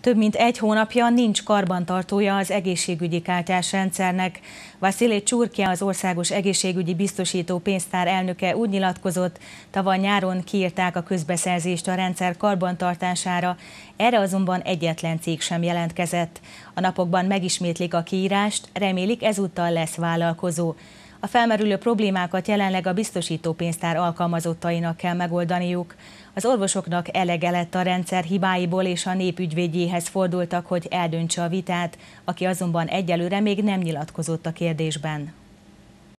Több mint egy hónapja nincs karbantartója az egészségügyi kártyás rendszernek. Vasilé Csurkia, az Országos Egészségügyi Biztosító Pénztár elnöke úgy nyilatkozott, tavaly nyáron kiírták a közbeszerzést a rendszer karbantartására, erre azonban egyetlen cég sem jelentkezett. A napokban megismétlik a kiírást, remélik ezúttal lesz vállalkozó. A felmerülő problémákat jelenleg a biztosító pénztár alkalmazottainak kell megoldaniuk. Az orvosoknak elege lett a rendszer hibáiból, és a népügyvédjéhez fordultak, hogy eldöntse a vitát, aki azonban egyelőre még nem nyilatkozott a kérdésben.